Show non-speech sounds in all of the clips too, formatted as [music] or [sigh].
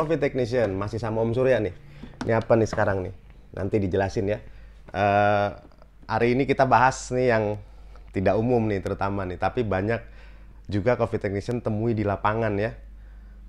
Coffee Technician masih sama Om Surya nih. Ini apa nih sekarang nih? Nanti dijelasin ya. Uh, hari ini kita bahas nih yang tidak umum nih terutama nih, tapi banyak juga Coffee Technician temui di lapangan ya.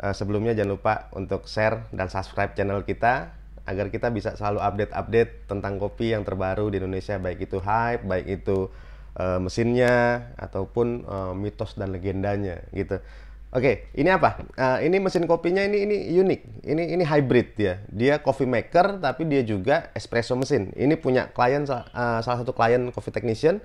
Uh, sebelumnya jangan lupa untuk share dan subscribe channel kita agar kita bisa selalu update-update tentang kopi yang terbaru di Indonesia baik itu hype, baik itu uh, mesinnya ataupun uh, mitos dan legendanya gitu. Oke, okay, ini apa? Uh, ini mesin kopinya ini ini unik. Ini ini hybrid ya. Dia coffee maker tapi dia juga espresso mesin. Ini punya klien uh, salah satu klien coffee technician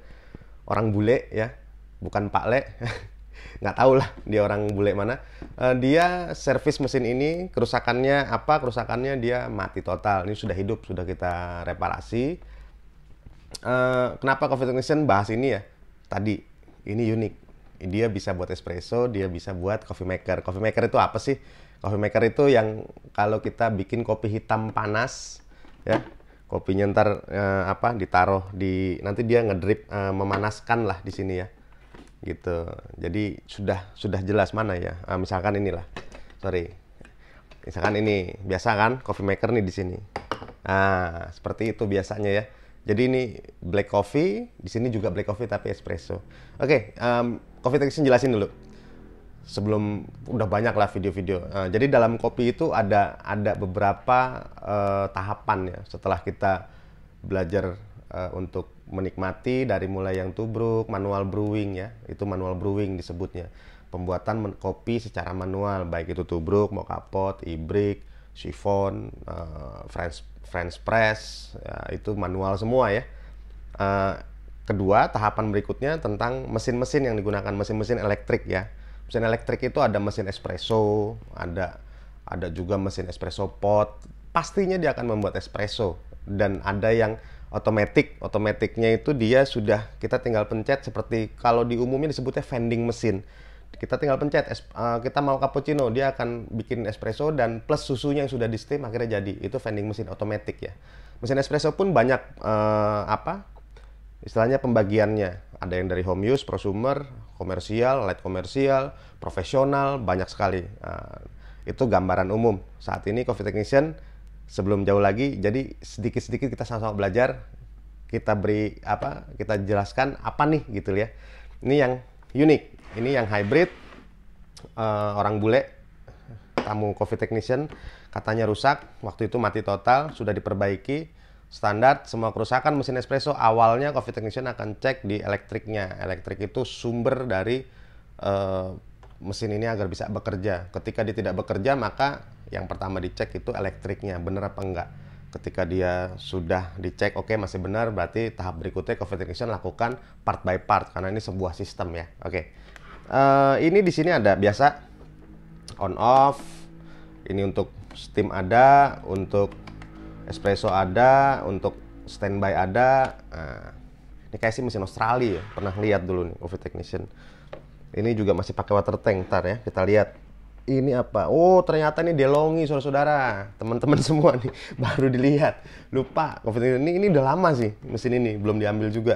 orang bule ya. Bukan Pak Le. [laughs] nggak tahu lah dia orang bule mana. Uh, dia servis mesin ini kerusakannya apa? Kerusakannya dia mati total. Ini sudah hidup, sudah kita reparasi. Uh, kenapa coffee technician bahas ini ya? Tadi ini unik dia bisa buat espresso, dia bisa buat coffee maker. Coffee maker itu apa sih? Coffee maker itu yang kalau kita bikin kopi hitam panas, ya kopinya ntar eh, apa ditaruh di nanti dia ngedrip eh, memanaskan lah di sini ya, gitu. Jadi sudah sudah jelas mana ya. Eh, misalkan inilah, sorry, misalkan ini biasa kan coffee maker nih di sini. Nah seperti itu biasanya ya. Jadi ini black coffee, di sini juga black coffee tapi espresso. Oke, okay, um, Coffee Taxation jelasin dulu. Sebelum udah banyak lah video-video. Uh, jadi dalam kopi itu ada ada beberapa uh, tahapan ya. Setelah kita belajar uh, untuk menikmati dari mulai yang tubruk, manual brewing ya, itu manual brewing disebutnya. Pembuatan kopi secara manual, baik itu tubruk, mau kapot, ibrik, chiffon, uh, French French press, ya, itu manual semua ya. Uh, kedua tahapan berikutnya tentang mesin-mesin yang digunakan mesin-mesin elektrik ya mesin elektrik itu ada mesin espresso ada ada juga mesin espresso pot pastinya dia akan membuat espresso dan ada yang otomatik otomatiknya itu dia sudah kita tinggal pencet seperti kalau di umumnya disebutnya vending mesin kita tinggal pencet es, eh, kita mau cappuccino dia akan bikin espresso dan plus susunya yang sudah di steam akhirnya jadi itu vending mesin otomatik ya mesin espresso pun banyak uh, apa istilahnya pembagiannya. Ada yang dari home use, prosumer, komersial, light komersial, profesional, banyak sekali. Nah, itu gambaran umum. Saat ini coffee Technician sebelum jauh lagi, jadi sedikit-sedikit kita sama-sama belajar, kita beri apa, kita jelaskan apa nih gitu ya. Ini yang unik, ini yang hybrid, uh, orang bule, tamu coffee Technician katanya rusak, waktu itu mati total, sudah diperbaiki, standar semua kerusakan mesin espresso awalnya coffee technician akan cek di elektriknya. Elektrik itu sumber dari uh, mesin ini agar bisa bekerja. Ketika dia tidak bekerja maka yang pertama dicek itu elektriknya benar apa enggak. Ketika dia sudah dicek oke okay, masih benar berarti tahap berikutnya coffee technician lakukan part by part karena ini sebuah sistem ya. Oke. Okay. Eh, ini di sini ada biasa on off. Ini untuk steam ada, untuk espresso ada untuk standby ada nah, ini kayak sih mesin Australia ya. pernah lihat dulu nih coffee technician ini juga masih pakai water tank ntar ya kita lihat ini apa oh ternyata ini delongi saudara-saudara teman-teman [laughs] semua nih baru dilihat lupa coffee ini ini udah lama sih mesin ini belum diambil juga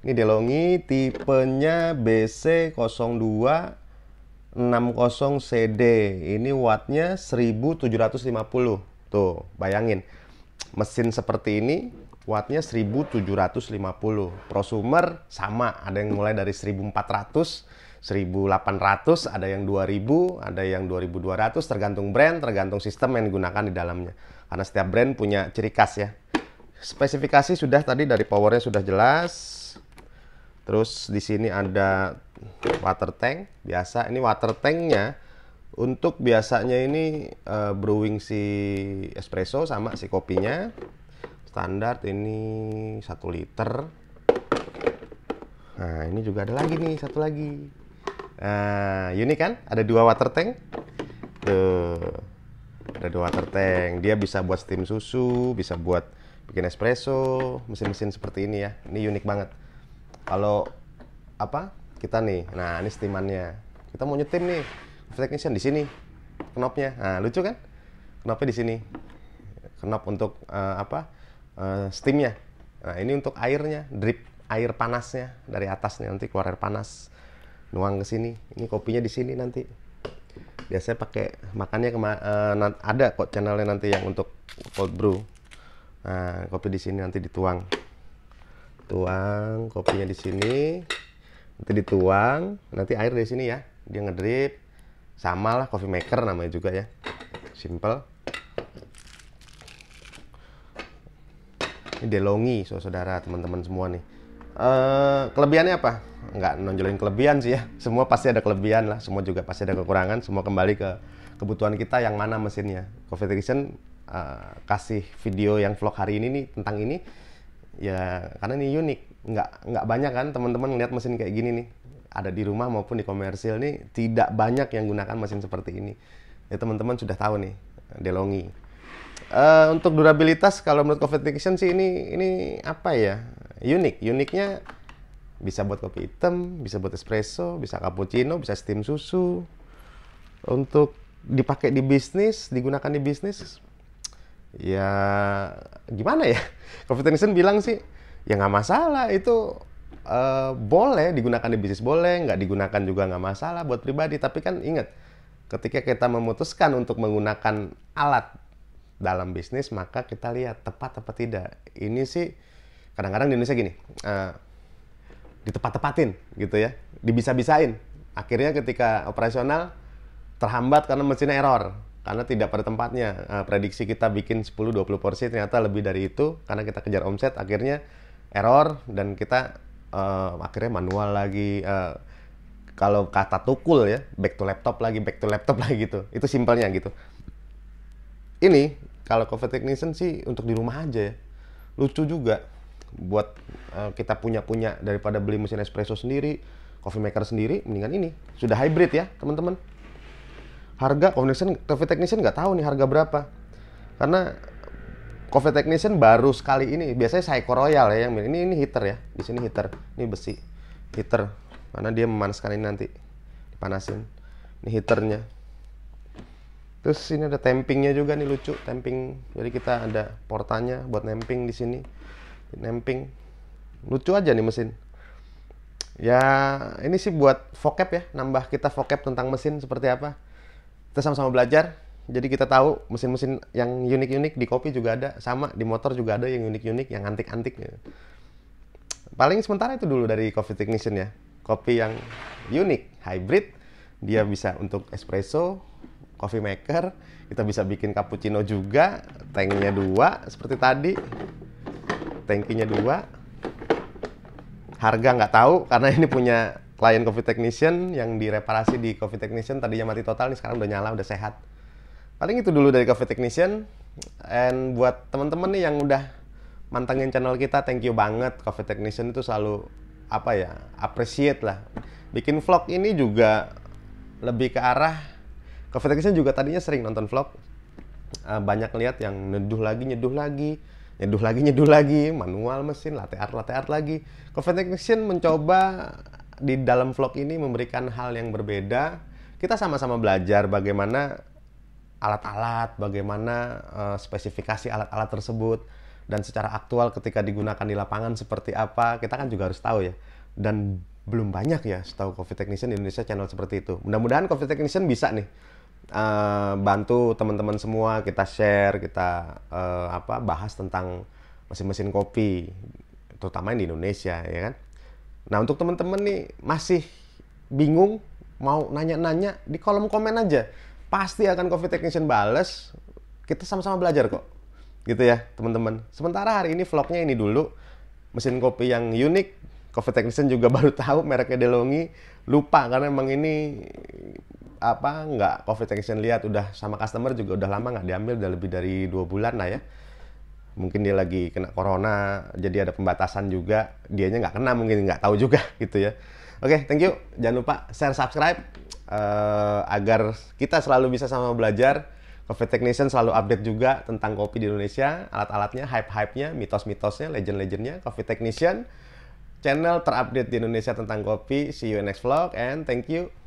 ini delongi tipenya BC 02 60 CD. Ini wattnya 1750. Tuh, bayangin mesin seperti ini wattnya 1750 prosumer sama ada yang mulai dari 1400 1800 ada yang 2000 ada yang 2200 tergantung brand tergantung sistem yang digunakan di dalamnya karena setiap brand punya ciri khas ya spesifikasi sudah tadi dari powernya sudah jelas terus di sini ada water tank biasa ini water tanknya untuk biasanya ini uh, brewing si espresso sama si kopinya. Standar ini satu liter. Nah, ini juga ada lagi nih, satu lagi. Nah, unik kan? Ada dua water tank. Tuh. Ada dua water tank. Dia bisa buat steam susu, bisa buat bikin espresso, mesin-mesin seperti ini ya. Ini unik banget. Kalau apa? Kita nih. Nah, ini steamannya. Kita mau nyetim nih technician di sini knopnya nah lucu kan knopnya di sini knop untuk uh, apa uh, steamnya nah ini untuk airnya drip air panasnya dari nih nanti keluar air panas nuang ke sini ini kopinya di sini nanti biasanya pakai makannya kema uh, ada kok channelnya nanti yang untuk cold brew nah kopi di sini nanti dituang tuang kopinya di sini nanti dituang nanti air dari sini ya dia ngedrip sama lah coffee maker namanya juga ya simple ini delongi so saudara teman-teman semua nih uh, kelebihannya apa nggak nonjolin kelebihan sih ya semua pasti ada kelebihan lah semua juga pasti ada kekurangan semua kembali ke kebutuhan kita yang mana mesinnya coffee station uh, eh, kasih video yang vlog hari ini nih tentang ini ya karena ini unik nggak nggak banyak kan teman-teman ngeliat mesin kayak gini nih ada di rumah maupun di komersil nih tidak banyak yang gunakan mesin seperti ini. Ya teman-teman sudah tahu nih DeLonghi. Uh, untuk durabilitas kalau menurut Coffee Technician sih ini ini apa ya? Unik. Uniknya bisa buat kopi hitam, bisa buat espresso, bisa cappuccino, bisa steam susu. Untuk dipakai di bisnis, digunakan di bisnis ya gimana ya? [laughs] Coffee Technician bilang sih ya nggak masalah itu Eh, boleh digunakan di bisnis boleh, nggak digunakan juga nggak masalah buat pribadi. Tapi kan ingat, ketika kita memutuskan untuk menggunakan alat dalam bisnis, maka kita lihat tepat apa tidak. Ini sih kadang-kadang di Indonesia gini, uh, ditepat-tepatin gitu ya, dibisa-bisain. Akhirnya ketika operasional terhambat karena mesin error karena tidak pada tempatnya. Uh, prediksi kita bikin 10-20 porsi ternyata lebih dari itu karena kita kejar omset akhirnya error dan kita uh, akhirnya manual lagi uh, kalau kata tukul ya back to laptop lagi back to laptop [laughs] lagi gitu itu simpelnya gitu ini kalau covid technician sih untuk di rumah aja ya lucu juga buat uh, kita punya punya daripada beli mesin espresso sendiri coffee maker sendiri mendingan ini sudah hybrid ya teman-teman harga coffee technician nggak tahu nih harga berapa karena Coffee Technician baru sekali ini. Biasanya Psycho Royal ya yang ini ini heater ya. Di sini heater. Ini besi heater. Karena dia memanaskan ini nanti. Dipanasin. Ini heaternya. Terus ini ada tempingnya juga nih lucu, temping. Jadi kita ada portanya buat nemping di sini. Nemping. Lucu aja nih mesin. Ya, ini sih buat vocab ya, nambah kita vocab tentang mesin seperti apa. Kita sama-sama belajar. Jadi kita tahu mesin-mesin yang unik-unik di kopi juga ada, sama di motor juga ada yang unik-unik, yang antik-antik. Gitu. Paling sementara itu dulu dari coffee technician ya. Kopi yang unik, hybrid, dia bisa untuk espresso, coffee maker, kita bisa bikin cappuccino juga, tanknya dua seperti tadi, tankinya dua, harga nggak tahu karena ini punya klien coffee technician yang direparasi di coffee technician tadinya mati total nih sekarang udah nyala udah sehat paling itu dulu dari Coffee Technician and buat teman-teman nih yang udah mantengin channel kita thank you banget Coffee Technician itu selalu apa ya appreciate lah bikin vlog ini juga lebih ke arah Coffee Technician juga tadinya sering nonton vlog eh, banyak lihat yang neduh lagi nyeduh lagi nyeduh lagi nyeduh lagi manual mesin latte art latte art lagi Coffee Technician mencoba di dalam vlog ini memberikan hal yang berbeda kita sama-sama belajar bagaimana alat-alat, bagaimana uh, spesifikasi alat-alat tersebut dan secara aktual ketika digunakan di lapangan seperti apa, kita kan juga harus tahu ya. Dan belum banyak ya setahu COVID Technician di Indonesia channel seperti itu. Mudah-mudahan COVID Technician bisa nih uh, bantu teman-teman semua kita share, kita uh, apa bahas tentang mesin-mesin kopi terutama di Indonesia ya kan. Nah, untuk teman-teman nih masih bingung mau nanya-nanya di kolom komen aja pasti akan COVID Technician bales. Kita sama-sama belajar kok. Gitu ya, teman-teman. Sementara hari ini vlognya ini dulu. Mesin kopi yang unik. COVID Technician juga [laughs] baru tahu mereknya Delonghi. Lupa karena emang ini apa nggak COVID Technician lihat udah sama customer juga udah lama nggak diambil udah lebih dari dua bulan lah ya mungkin dia lagi kena corona jadi ada pembatasan juga dianya nggak kena mungkin nggak tahu juga [laughs] gitu ya Oke, okay, thank you. Jangan lupa share, subscribe uh, agar kita selalu bisa sama belajar. Coffee Technician selalu update juga tentang kopi di Indonesia, alat-alatnya, hypenya mitos-mitosnya, legend-legendnya. Coffee Technician, channel terupdate di Indonesia tentang kopi. See you in next vlog and thank you.